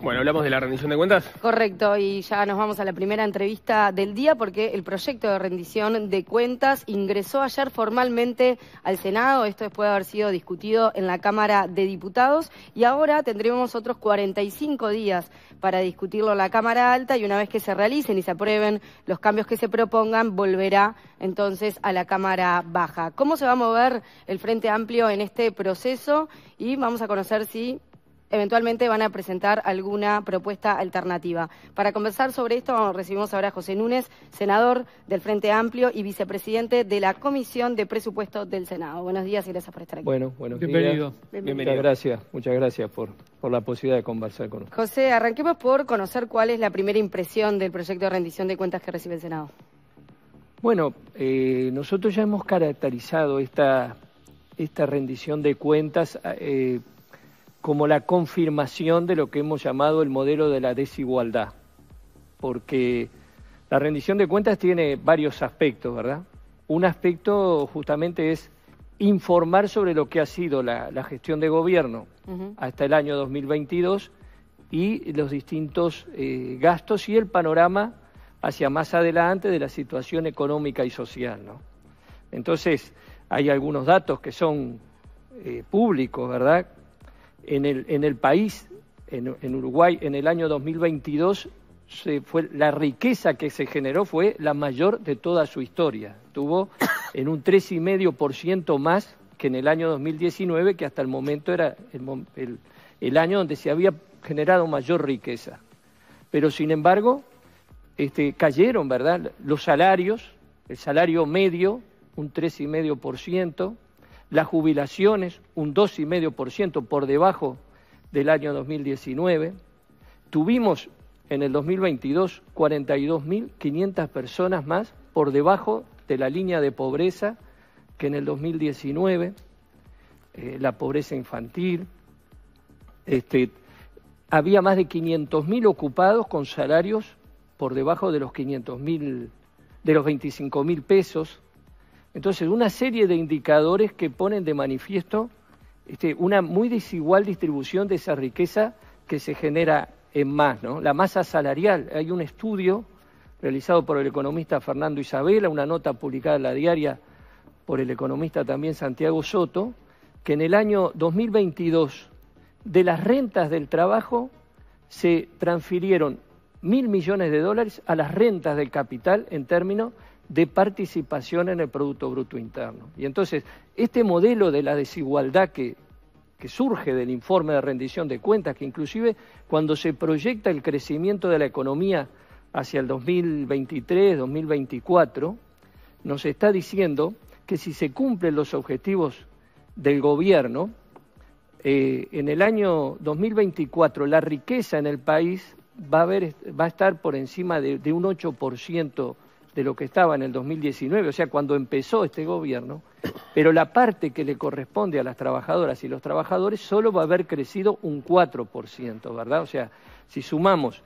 Bueno, hablamos de la rendición de cuentas. Correcto, y ya nos vamos a la primera entrevista del día porque el proyecto de rendición de cuentas ingresó ayer formalmente al Senado, esto después de haber sido discutido en la Cámara de Diputados, y ahora tendremos otros 45 días para discutirlo en la Cámara Alta y una vez que se realicen y se aprueben los cambios que se propongan, volverá entonces a la Cámara Baja. ¿Cómo se va a mover el Frente Amplio en este proceso? Y vamos a conocer si eventualmente van a presentar alguna propuesta alternativa. Para conversar sobre esto recibimos ahora a José Núñez, senador del Frente Amplio y vicepresidente de la Comisión de Presupuestos del Senado. Buenos días y gracias por estar aquí. Bueno, buenos Bienvenido. Muchas gracias, muchas gracias por, la posibilidad de conversar con nosotros. José, arranquemos por conocer cuál es la primera impresión del proyecto de rendición de cuentas que recibe el Senado. Bueno, eh, nosotros ya hemos caracterizado esta, esta rendición de cuentas eh, como la confirmación de lo que hemos llamado el modelo de la desigualdad, porque la rendición de cuentas tiene varios aspectos, ¿verdad? Un aspecto justamente es informar sobre lo que ha sido la, gestión de gobierno hasta el año 2022 y los distintos eh, gastos y el panorama hacia más adelante de la situación económica y social. ¿no? Entonces, hay algunos datos que son eh, públicos, ¿verdad? En el, país, en, Uruguay, en el año 2022, se fue, la riqueza que se generó fue la mayor de toda su historia. Tuvo en un 3,5% más que en el año 2019, que hasta el momento era el, año donde se había generado mayor riqueza. Pero sin embargo, este, cayeron, ¿verdad? Los salarios, el salario medio, un 3,5%, las jubilaciones un 2,5% por debajo del año 2019. Tuvimos en el 2022 42.500 personas más por debajo de la línea de pobreza que en el 2019, eh, la pobreza infantil. Este, había más de 500.000 ocupados con salarios por debajo de los mil de los 25.000 pesos. Entonces, una serie de indicadores que ponen de manifiesto este, una muy desigual distribución de esa riqueza que se genera en más, ¿no? La masa salarial. Hay un estudio realizado por el economista Fernando Isabela, una nota publicada en la diaria por el economista también Santiago Soto, que en el año 2022 de las rentas del trabajo se transfirieron mil millones de dólares a las rentas del capital en términos de participación en el Producto Bruto Interno. Y entonces, este modelo de la desigualdad que, surge del informe de rendición de cuentas, que inclusive cuando se proyecta el crecimiento de la economía hacia el 2023, 2024, nos está diciendo que si se cumplen los objetivos del gobierno, eh, en el año 2024 la riqueza en el país va a, estar por encima de, de un 8% de lo que estaba en el 2019, o sea, cuando empezó este gobierno, pero la parte que le corresponde a las trabajadoras y los trabajadores solo va a haber crecido un 4%, ¿verdad? O sea, si sumamos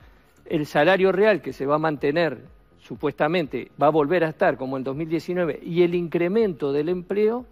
el salario real que se va a mantener, supuestamente va a volver a estar como en 2019, y el incremento del empleo,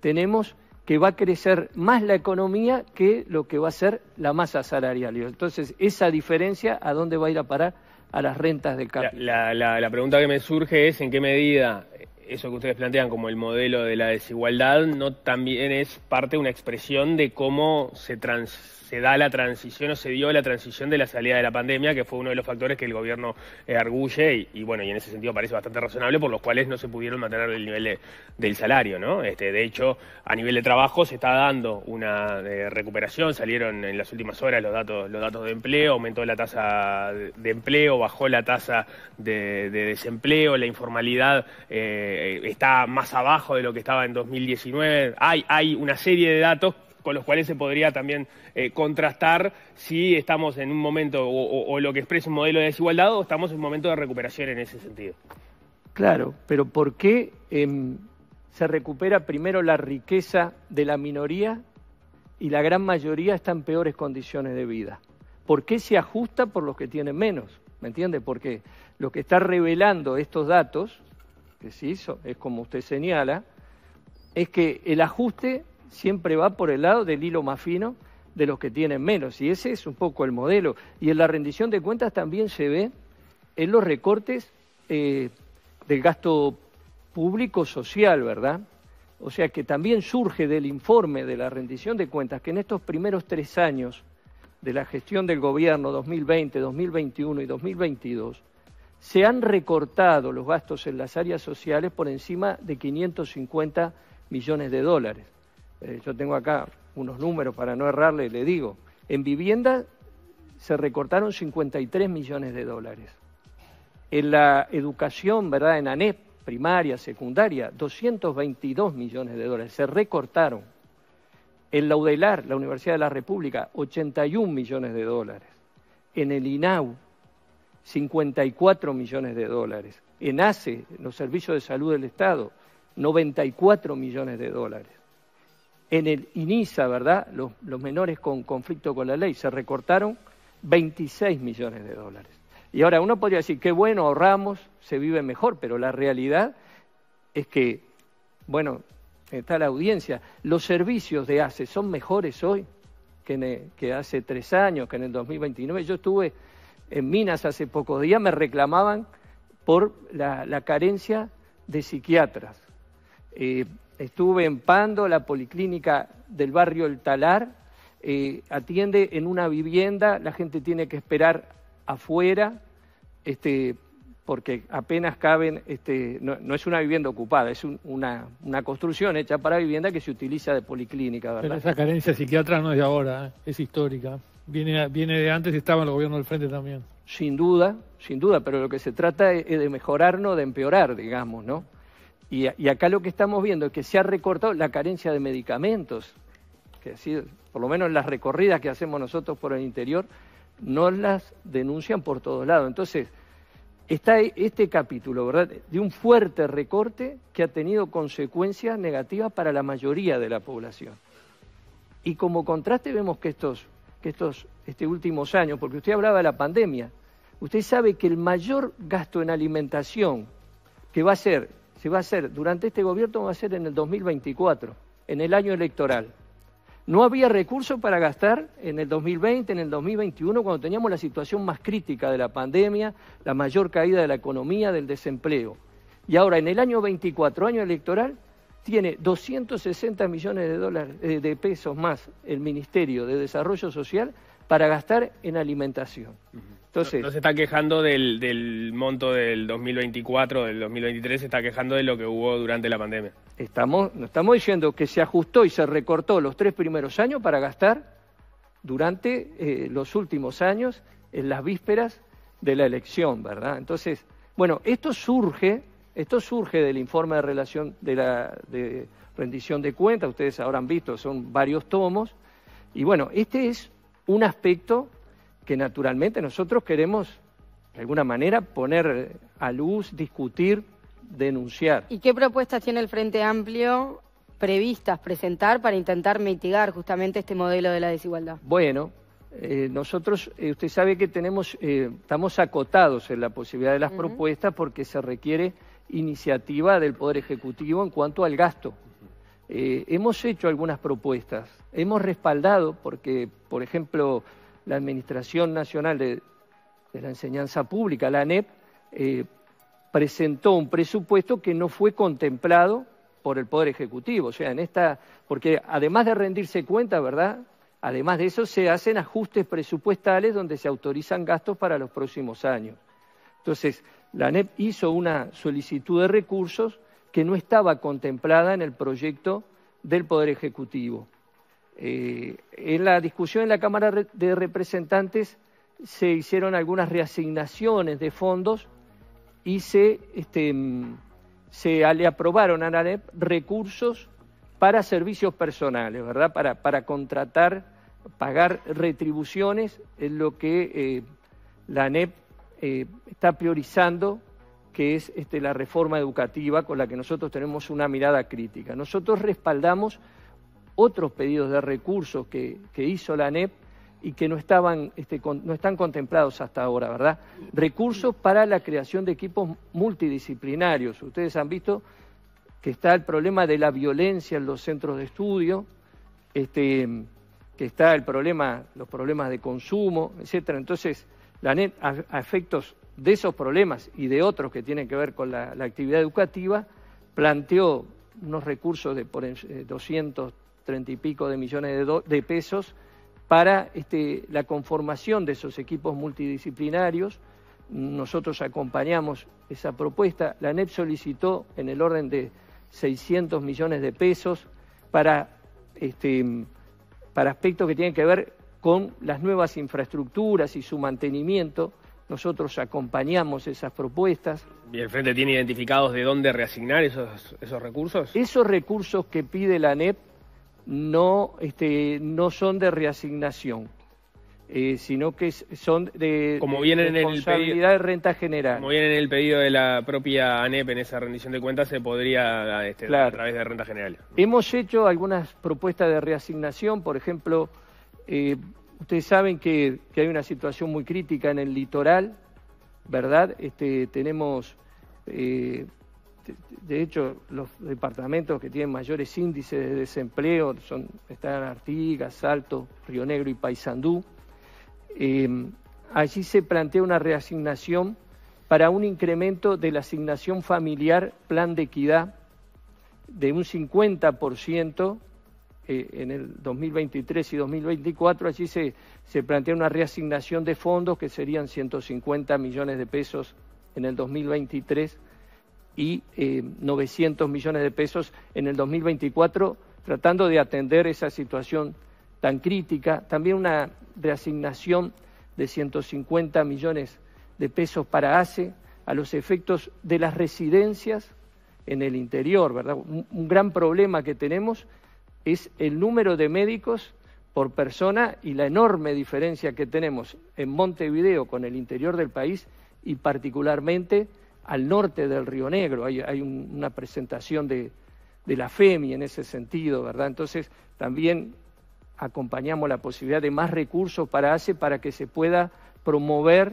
tenemos que va a crecer más la economía que lo que va a ser la masa salarial. Entonces, esa diferencia, ¿a dónde va a ir a parar? a las rentas del capital. La, la, pregunta que me surge es en qué medida eso que ustedes plantean como el modelo de la desigualdad no también es parte de una expresión de cómo se trans se da la transición o se dio la transición de la salida de la pandemia, que fue uno de los factores que el gobierno eh, arguye y, bueno, y en ese sentido parece bastante razonable, por los cuales no se pudieron mantener el nivel del salario, ¿no? Este, de hecho, a nivel de trabajo se está dando una eh, recuperación, salieron en las últimas horas los datos, los datos de empleo, aumentó la tasa de empleo, bajó la tasa de, desempleo, la informalidad eh, está más abajo de lo que estaba en 2019, hay, hay una serie de datos con los cuales se podría también eh, contrastar si estamos en un momento o, lo que expresa un modelo de desigualdad o estamos en un momento de recuperación en ese sentido. Claro, pero ¿por qué em, se recupera primero la riqueza de la minoría y la gran mayoría está en peores condiciones de vida? ¿Por qué se ajusta por los que tienen menos? ¿Me entiende? Porque lo que está revelando estos datos, que sí hizo, es como usted señala, es que el ajuste siempre va por el lado del hilo más fino de los que tienen menos. Y ese es un poco el modelo. Y en la rendición de cuentas también se ve en los recortes eh, del gasto público social, ¿verdad? O sea que también surge del informe de la rendición de cuentas que en estos primeros tres años de la gestión del gobierno 2020, 2021 y 2022, se han recortado los gastos en las áreas sociales por encima de 550 millones de dólares. Eh, yo tengo acá unos números para no errarle, le digo, en vivienda se recortaron 53 millones de dólares. En la educación, ¿verdad? En ANEP, primaria, secundaria, 222 millones de dólares, se recortaron. En la UDELAR, la Universidad de la República, 81 millones de dólares. En el INAU, 54 millones de dólares. En ACE, los servicios de salud del Estado, 94 millones de dólares en el INISA, ¿verdad? Los, menores con conflicto con la ley, se recortaron 26 millones de dólares. Y ahora uno podría decir, qué bueno, ahorramos, se vive mejor, pero la realidad es que, bueno, está la audiencia, los servicios de ACE son mejores hoy que, hace tres años, que en el 2029. Yo estuve en Minas hace pocos días, me reclamaban por la, carencia de psiquiatras. Eh, Estuve en Pando, la policlínica del barrio El Talar, eh, atiende en una vivienda, la gente tiene que esperar afuera, este, porque apenas caben, este, no, es una vivienda ocupada, es una, construcción hecha para vivienda que se utiliza de policlínica. ¿verdad? Pero esa carencia psiquiatra no es de ahora, ¿eh? es histórica. Viene, viene de antes y estaba en el gobierno del frente también. Sin duda, sin duda, pero lo que se trata es de mejorar, no de empeorar, digamos, ¿no? Y, acá lo que estamos viendo es que se ha recortado la carencia de medicamentos, que por lo menos las recorridas que hacemos nosotros por el interior, no las denuncian por todos lados. Entonces, está e-, este capítulo, ¿verdad?, de un fuerte recorte que ha tenido consecuencias negativas para la mayoría de la población. Y como contraste vemos que estos, que estos este últimos años, porque usted hablaba de la pandemia, usted sabe que el mayor gasto en alimentación que va a ser se va a hacer durante este gobierno, va a ser en el 2024, en el año electoral. No había recursos para gastar en el 2020, en el 2021, cuando teníamos la situación más crítica de la pandemia, la mayor caída de la economía, del desempleo. Y ahora, en el año 24, año electoral, tiene 260 millones de, dólares, eh, de pesos más el Ministerio de Desarrollo Social para gastar en alimentación. Entonces, no, se está quejando del, del, monto del 2024, del 2023, se está quejando de lo que hubo durante la pandemia. Estamos, no estamos diciendo que se ajustó y se recortó los tres primeros años para gastar durante eh, los últimos años, en las vísperas de la elección, ¿verdad? Entonces, bueno, esto surge, esto surge del informe de relación de la rendición de cuentas, ustedes ahora han visto, son varios tomos, y bueno, este es un aspecto que naturalmente nosotros queremos, de alguna manera, poner a luz, discutir, denunciar. ¿Y qué propuestas tiene el Frente Amplio previstas presentar para intentar mitigar justamente este modelo de la desigualdad? Bueno, eh, nosotros, eh, usted sabe que tenemos, eh, estamos acotados en la posibilidad de las propuestas porque se requiere iniciativa del Poder Ejecutivo en cuanto al gasto. Eh, hemos hecho algunas propuestas, hemos respaldado, porque, por ejemplo, la Administración Nacional de, la Enseñanza Pública, la ANEP, eh, presentó un presupuesto que no fue contemplado por el Poder Ejecutivo. O sea, en esta, porque además de rendirse cuenta, ¿verdad? Además de eso, se hacen ajustes presupuestales donde se autorizan gastos para los próximos años. Entonces, la ANEP hizo una solicitud de recursos que no estaba contemplada en el proyecto del Poder Ejecutivo. Eh, en la discusión en la Cámara de Representantes se hicieron algunas reasignaciones de fondos y se, este, mm, se le aprobaron a la ANEP recursos para servicios personales, ¿verdad? Para, contratar, pagar retribuciones, es lo que eh, la ANEP eh, está priorizando que es este, la reforma educativa con la que nosotros tenemos una mirada crítica. Nosotros respaldamos otros pedidos de recursos que, hizo la ANEP y que no, estaban, este, no están contemplados hasta ahora, ¿verdad? Recursos para la creación de equipos multidisciplinarios. Ustedes han visto que está el problema de la violencia en los centros de estudio, este, que está el problema, los problemas de consumo, etcétera. Entonces, la ANEP a efectos de esos problemas y de otros que tienen que ver con la, actividad educativa, planteó unos recursos de por, 230 eh, y pico de millones de, pesos para este, la conformación de esos equipos multidisciplinarios. Nosotros acompañamos esa propuesta. La NEP solicitó en el orden de 600 millones de pesos este, para aspectos que tienen que ver con las nuevas infraestructuras y su mantenimiento. Nosotros acompañamos esas propuestas. ¿Y el Frente tiene identificados de dónde reasignar esos, esos recursos? Esos recursos que pide la ANEP no, este, no son de reasignación. Eh, sino que son de como vienen responsabilidad en el pedido, de renta general. Como viene en el pedido de la propia ANEP en esa rendición de cuentas, se podría este, a través de renta general. Hemos hecho algunas propuestas de reasignación, por ejemplo, eh, Ustedes saben que, hay una situación muy crítica en el litoral, ¿verdad? Este, tenemos, eh, de hecho, los departamentos que tienen mayores índices de desempleo son, están Artigas, Salto, Río Negro y Paysandú. Eh, allí se plantea una reasignación para un incremento de la asignación familiar plan de equidad de un 50% eh, en el 2023 y 2024, allí se, plantea una reasignación de fondos que serían 150 millones de pesos en el 2023 y 900 eh, millones de pesos en el 2024, tratando de atender esa situación tan crítica. También una reasignación de 150 millones de pesos para ACE a los efectos de las residencias en el interior, ¿verdad? un gran problema que tenemos es el número de médicos por persona y la enorme diferencia que tenemos en Montevideo con el interior del país y particularmente al norte del Río Negro. Hay, una presentación de, de la FEMI en ese sentido, ¿verdad? Entonces también acompañamos la posibilidad de más recursos para ACE para que se pueda promover,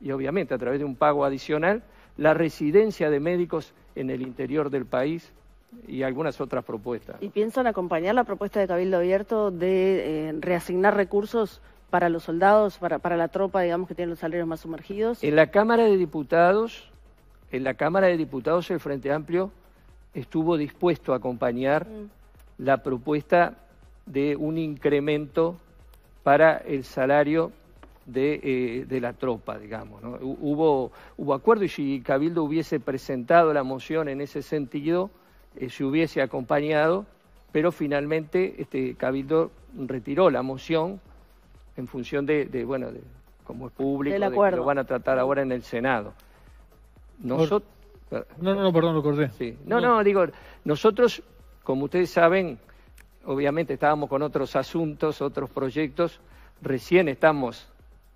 y obviamente a través de un pago adicional, la residencia de médicos en el interior del país y algunas otras propuestas. ¿Y piensan acompañar la propuesta de Cabildo Abierto de eh, reasignar recursos para los soldados, para, para la tropa, digamos, que tienen los salarios más sumergidos? En la Cámara de Diputados, en la Cámara de Diputados el Frente Amplio estuvo dispuesto a acompañar mm. la propuesta de un incremento para el salario de, eh, de, la tropa, digamos. ¿no? Hubo, hubo acuerdo y si Cabildo hubiese presentado la moción en ese sentido, eh, se hubiese acompañado, pero finalmente este Cabildo retiró la moción en función de, bueno, de, como es público, de que lo van a tratar ahora en el Senado. No, no, no, perdón, lo corté. No, no, no, digo, nosotros, como ustedes saben, obviamente estábamos con otros asuntos, otros proyectos, recién estamos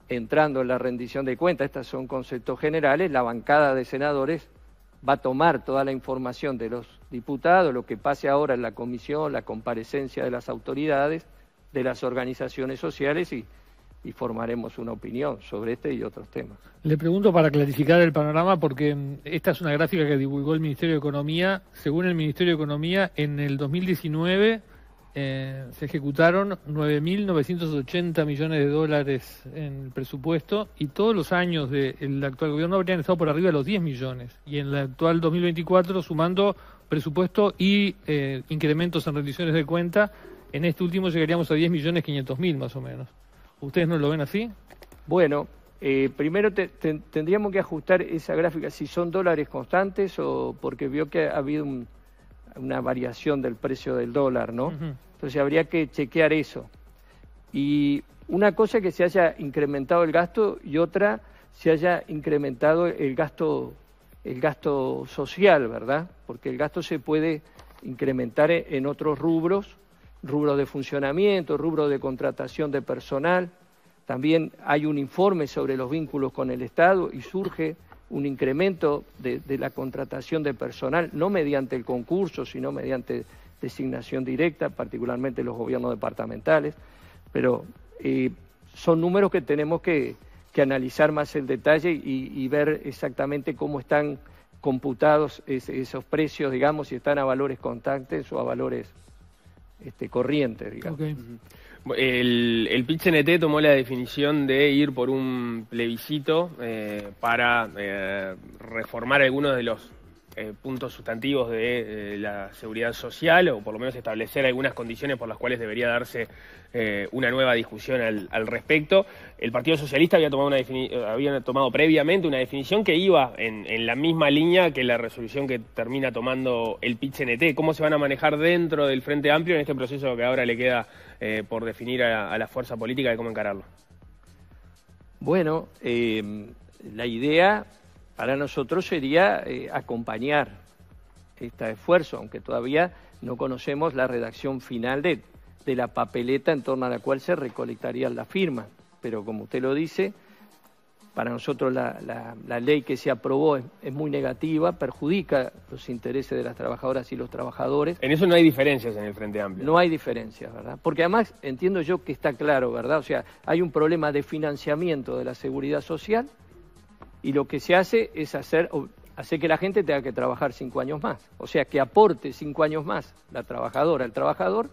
entrando en la rendición de cuentas, estos son conceptos generales, la bancada de senadores va a tomar toda la información de los diputados, lo que pase ahora en la comisión, la comparecencia de las autoridades, de las organizaciones sociales y, formaremos una opinión sobre este y otros temas. Le pregunto para clarificar el panorama, porque mm, esta es una gráfica que divulgó el Ministerio de Economía. Según el Ministerio de Economía, en el 2019 eh, se ejecutaron 9.980 millones de dólares en presupuesto y todos los años del actual gobierno habrían estado por arriba de los 10 millones. Y en el actual 2024, sumando presupuesto y eh, incrementos en rendiciones de cuenta, en este último llegaríamos a 10.500.000 millones mil más o menos. ¿Ustedes no lo ven así? Bueno, eh, primero tendríamos que ajustar esa gráfica si son dólares constantes o porque vio que ha habido un, una variación del precio del dólar, ¿no? Entonces habría que chequear eso. Y una cosa es que se haya incrementado el gasto y otra se haya incrementado el gasto el gasto social, ¿verdad? Porque el gasto se puede incrementar e-, en otros rubros, rubros de funcionamiento, rubros de contratación de personal. También hay un informe sobre los vínculos con el Estado y surge un incremento de, la contratación de personal, no mediante el concurso, sino mediante designación directa, particularmente los gobiernos departamentales, pero eh, son números que tenemos que, analizar más en detalle y, ver exactamente cómo están computados esos precios, digamos, si están a valores constantes o a valores este, corrientes, digamos. El, el PIT tomó la definición de ir por un plebiscito eh, para eh, reformar algunos de los eh, puntos sustantivos de la seguridad social o por lo menos establecer algunas condiciones por las cuales debería darse una nueva discusión al, respecto. El Partido Socialista había tomado, una había tomado previamente una definición que iba en, la misma línea que la resolución que termina tomando el PIT ¿Cómo se van a manejar dentro del Frente Amplio en este proceso que ahora le queda? Eh, por definir a, la fuerza política de cómo encararlo? Bueno, eh, la idea para nosotros sería eh, acompañar este esfuerzo, aunque todavía no conocemos la redacción final de, de la papeleta en torno a la cual se recolectarían las firmas. Pero como usted lo dice, para nosotros la, ley que se aprobó es, muy negativa, perjudica los intereses de las trabajadoras y los trabajadores. En eso no hay diferencias en el Frente Amplio. No hay diferencias, ¿verdad? Porque además entiendo yo que está claro, ¿verdad? O sea, hay un problema de financiamiento de la seguridad social y lo que se hace es hacer, hacer que la gente tenga que trabajar cinco años más. O sea, que aporte cinco años más la trabajadora, el trabajador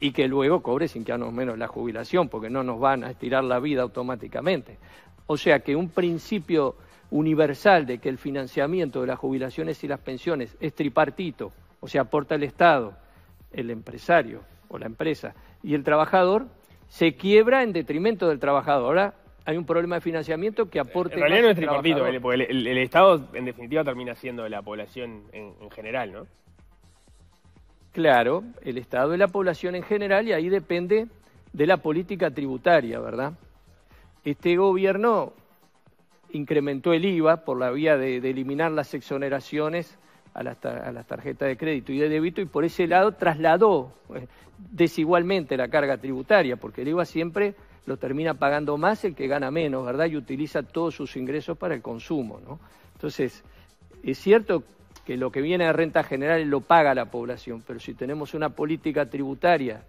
y que luego cobre sin que nos menos la jubilación, porque no nos van a estirar la vida automáticamente. O sea que un principio universal de que el financiamiento de las jubilaciones y las pensiones es tripartito, o sea, aporta el Estado, el empresario o la empresa y el trabajador, se quiebra en detrimento del trabajador. Ahora hay un problema de financiamiento que aporte. En realidad no es el, Estado en definitiva termina siendo la población en general, ¿no? Claro, el Estado de la población en general, y ahí depende de la política tributaria, ¿verdad? Este gobierno incrementó el IVA por la vía de, eliminar las exoneraciones a las, a las, tarjetas de crédito y de débito y por ese lado trasladó eh, desigualmente la carga tributaria, porque el IVA siempre lo termina pagando más el que gana menos, ¿verdad? Y utiliza todos sus ingresos para el consumo, ¿no? Entonces, es cierto que lo que viene de renta general lo paga la población, pero si tenemos una política tributaria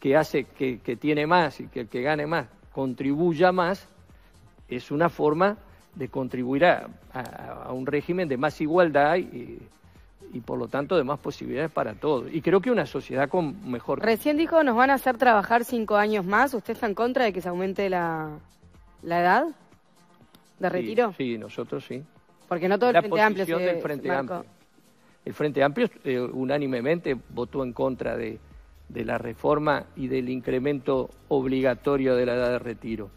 que hace que, que tiene más y que el que gane más contribuya más, es una forma de contribuir a, un régimen de más igualdad y, y por lo tanto de más posibilidades para todos. Y creo que una sociedad con mejor... Recién dijo, nos van a hacer trabajar cinco años más. ¿Usted está en contra de que se aumente la, la edad de retiro? sí nosotros sí. Porque no todo el Frente Amplio El Frente Amplio eh, unánimemente votó en contra de, la reforma y del incremento obligatorio de la edad de retiro.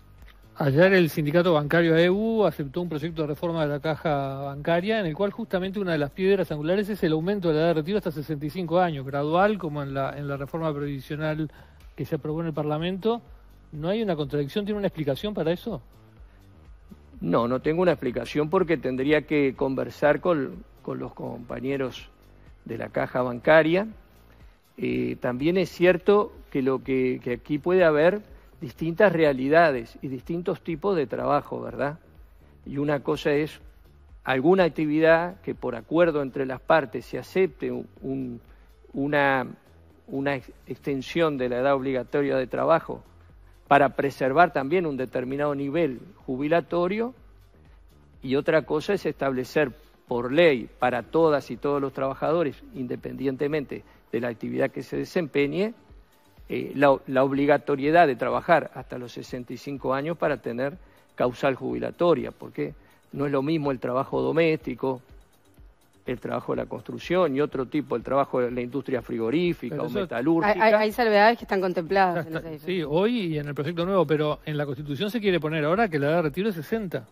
Ayer el sindicato bancario EU e aceptó un proyecto de reforma de la caja bancaria en el cual justamente una de las piedras angulares es el aumento de la edad de retiro hasta 65 años, gradual como en la, en la reforma previsional que se aprobó en el Parlamento. ¿No hay una contradicción? ¿Tiene una explicación para eso? No, no tengo una explicación porque tendría que conversar con, con los compañeros de la caja bancaria. Eh, también es cierto que, lo que, aquí puede haber distintas realidades y distintos tipos de trabajo, ¿verdad? Y una cosa es alguna actividad que por acuerdo entre las partes se acepte una, una extensión de la edad obligatoria de trabajo para preservar también un determinado nivel jubilatorio y otra cosa es establecer por ley para todas y todos los trabajadores, independientemente de la actividad que se desempeñe, eh, la, la, obligatoriedad de trabajar hasta los 65 años para tener causal jubilatoria, porque no es lo mismo el trabajo doméstico, el trabajo de la construcción y otro tipo, el trabajo de la industria frigorífica o metalúrgica. Hay, salvedades que están contempladas. sí, hoy y en el proyecto nuevo, pero en la Constitución se quiere poner ahora que la edad de retiro es 60.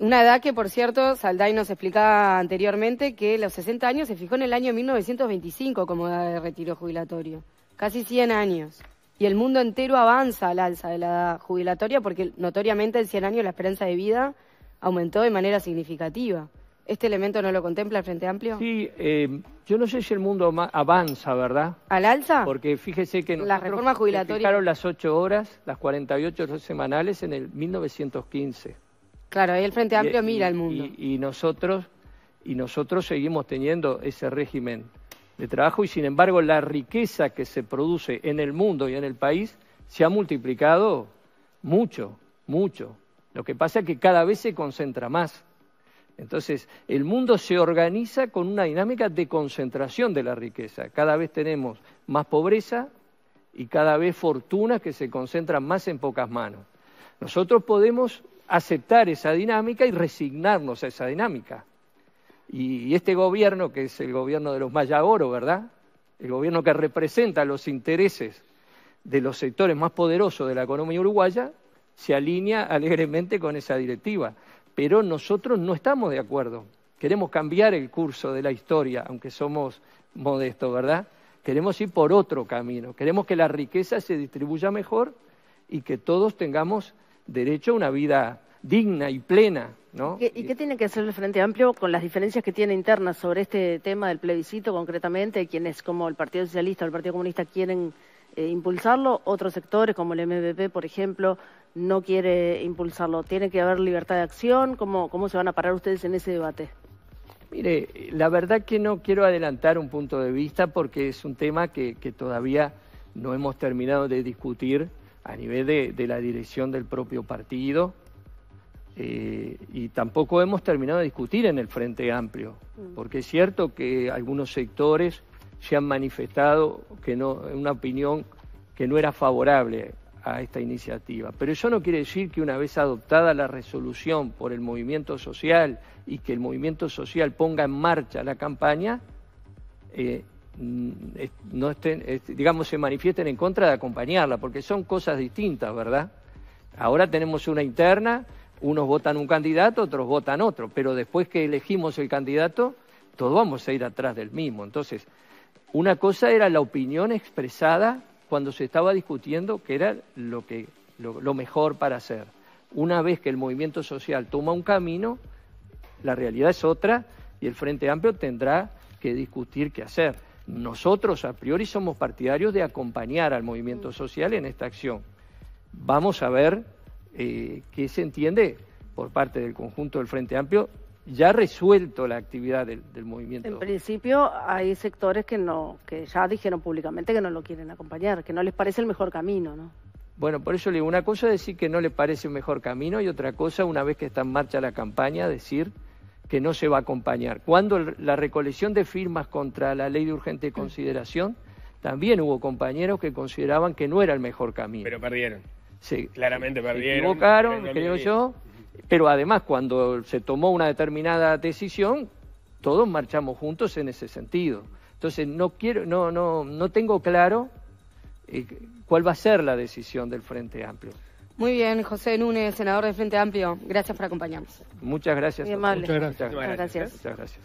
Una edad que, por cierto, Salday nos explicaba anteriormente que los 60 años se fijó en el año 1925 como edad de retiro jubilatorio. Casi 100 años. Y el mundo entero avanza al alza de la edad jubilatoria porque notoriamente en 100 años la esperanza de vida aumentó de manera significativa. ¿Este elemento no lo contempla el Frente Amplio? Sí, eh, yo no sé si el mundo avanza, ¿verdad? ¿Al alza? Porque fíjese que la reforma jubilatoria... fijaron las 8 horas, las 48 semanales en el 1915. Claro, ahí el Frente Amplio mira el mundo. y, nosotros, y nosotros seguimos teniendo ese régimen de trabajo y sin embargo la riqueza que se produce en el mundo y en el país se ha multiplicado mucho, mucho. Lo que pasa es que cada vez se concentra más. Entonces, el mundo se organiza con una dinámica de concentración de la riqueza. Cada vez tenemos más pobreza y cada vez fortunas que se concentran más en pocas manos. Nosotros podemos aceptar esa dinámica y resignarnos a esa dinámica. Y, este gobierno, que es el gobierno de los Mayagoro, ¿verdad? El gobierno que representa los intereses de los sectores más poderosos de la economía uruguaya, se alinea alegremente con esa directiva pero nosotros no estamos de acuerdo. Queremos cambiar el curso de la historia, aunque somos modestos, ¿verdad? Queremos ir por otro camino. Queremos que la riqueza se distribuya mejor y que todos tengamos derecho a una vida digna y plena. ¿Y, qué tiene que hacer el Frente Amplio con las diferencias que tiene internas sobre este tema del plebiscito concretamente? Quienes como el Partido Socialista o el Partido Comunista quieren eh, impulsarlo. Otros sectores, como el MBP, por ejemplo, no quiere impulsarlo. ¿Tiene que haber libertad de acción? ¿Cómo, se van a parar ustedes en ese debate? Mire, la verdad que no quiero adelantar un punto de vista porque es un tema que, todavía no hemos terminado de discutir a nivel de, la dirección del propio partido eh, y tampoco hemos terminado de discutir en el Frente Amplio, mm. porque es cierto que algunos sectores se han manifestado que no, una opinión que no era favorable a esta iniciativa. Pero eso no quiere decir que una vez adoptada la resolución por el movimiento social y que el movimiento social ponga en marcha la campaña, eh, no estén, digamos, se manifiesten en contra de acompañarla, porque son cosas distintas, ¿verdad? Ahora tenemos una interna, unos votan un candidato, otros votan otro, pero después que elegimos el candidato, todos vamos a ir atrás del mismo. Entonces, una cosa era la opinión expresada cuando se estaba discutiendo que era lo, que, mejor para hacer. Una vez que el movimiento social toma un camino, la realidad es otra y el Frente Amplio tendrá que discutir qué hacer. Nosotros a priori somos partidarios de acompañar al movimiento social en esta acción. Vamos a ver eh, qué se entiende por parte del conjunto del Frente Amplio ya resuelto la actividad del, movimiento. En principio hay sectores que no, que ya dijeron públicamente que no lo quieren acompañar, que no les parece el mejor camino, ¿no? Bueno, por eso le digo, una cosa es decir que no le parece el mejor camino y otra cosa, una vez que está en marcha la campaña, decir que no se va a acompañar. Cuando la recolección de firmas contra la ley de urgente mm. consideración, también hubo compañeros que consideraban que no era el mejor camino. Pero perdieron. Sí. Claramente perdieron. Se creo yo. Pero además, cuando se tomó una determinada decisión, todos marchamos juntos en ese sentido. Entonces, no, quiero, no, no, no tengo claro eh, cuál va a ser la decisión del Frente Amplio. Muy bien, José Núñez, senador del Frente Amplio. Gracias por acompañarnos. Muchas gracias. Muchas gracias. Muchas gracias.